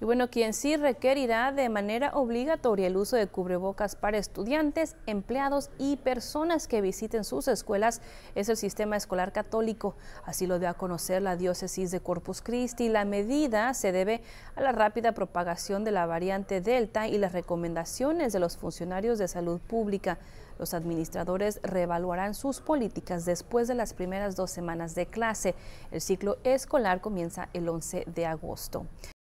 Y bueno, quien sí requerirá de manera obligatoria el uso de cubrebocas para estudiantes, empleados y personas que visiten sus escuelas es el sistema escolar católico. Así lo dio a conocer la diócesis de Corpus Christi. La medida se debe a la rápida propagación de la variante Delta y las recomendaciones de los funcionarios de salud pública. Los administradores reevaluarán sus políticas después de las primeras dos semanas de clase. El ciclo escolar comienza el 11 de agosto.